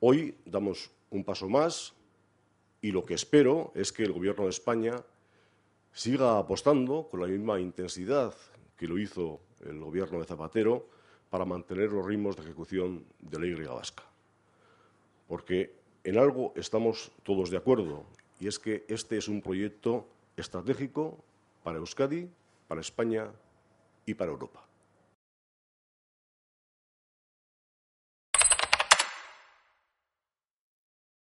Hoy damos un paso más y lo que espero es que el Gobierno de España siga apostando con la misma intensidad que lo hizo el Gobierno de Zapatero para mantener los ritmos de ejecución de la Y vasca. Porque en algo estamos todos de acuerdo y es que este es un proyecto estratégico para Euskadi, para España y para Europa.